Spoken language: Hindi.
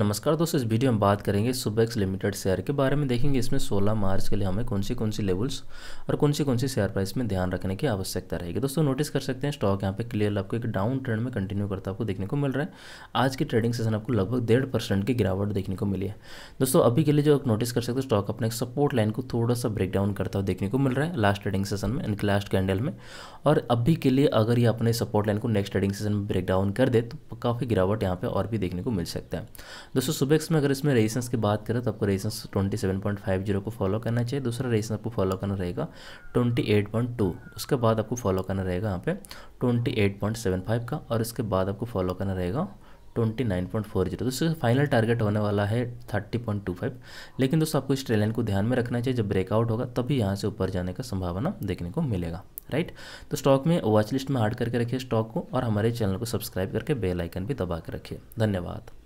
नमस्कार दोस्तों इस वीडियो में बात करेंगे सुबेक्स लिमिटेड शेयर के बारे में देखेंगे इसमें 16 मार्च के लिए हमें कौन सी कौन सी लेवल्स और कौन सी कौन सी शेयर प्राइस में ध्यान रखने की आवश्यकता रहेगी दोस्तों नोटिस कर सकते हैं स्टॉक यहाँ पे क्लियर आपको एक डाउन ट्रेंड में कंटिन्यू करता आपको देखने को मिल रहा है आज की ट्रेडिंग सेशन आपको लगभग डेढ़ परसेंट की गिरावट देखने को मिली है दोस्तों अभी के लिए जो नोटिस कर सकते हो स्टॉक अपने सपोर्ट लाइन को थोड़ा सा ब्रेक डाउन करता हुआ देखने को मिल रहा है लास्ट ट्रेडिंग सेशन में इनके लास्ट कैंडल में और अभी के लिए अगर ये अपने सपोर्ट लाइन को नेक्स्ट ट्रेडिंग सेशन में ब्रेक डाउन कर दे तो काफ़ी गिरावट यहाँ पर और भी देखने को मिल सकता है दोस्तों सुबेक्स में अगर इसमें रेजिस्टेंस की बात करें तो आपको रेजिस्टेंस 27.50 को फॉलो करना चाहिए दूसरा रेजिस्टेंस आपको फॉलो करना रहेगा 28.2 उसके बाद आपको फॉलो करना रहेगा यहाँ पे 28.75 का और इसके बाद आपको फॉलो करना रहेगा twenty nine point four zero दोस्तों फाइनल टारगेट होने वाला है थर्टी पॉइंट टू फाइव लेकिन दोस्तों आपको इस ट्रेलाइन लाइन को ध्यान में रखना चाहिए जब ब्रेकआउट होगा तभी यहाँ से ऊपर जाने का संभावना देखने को मिलेगा राइट तो स्टॉक में वॉच लिस्ट में ऐड करके रखिए स्टॉक को और हमारे चैनल को सब्सक्राइब करके बेल आइकन भी दबा के रखिए धन्यवाद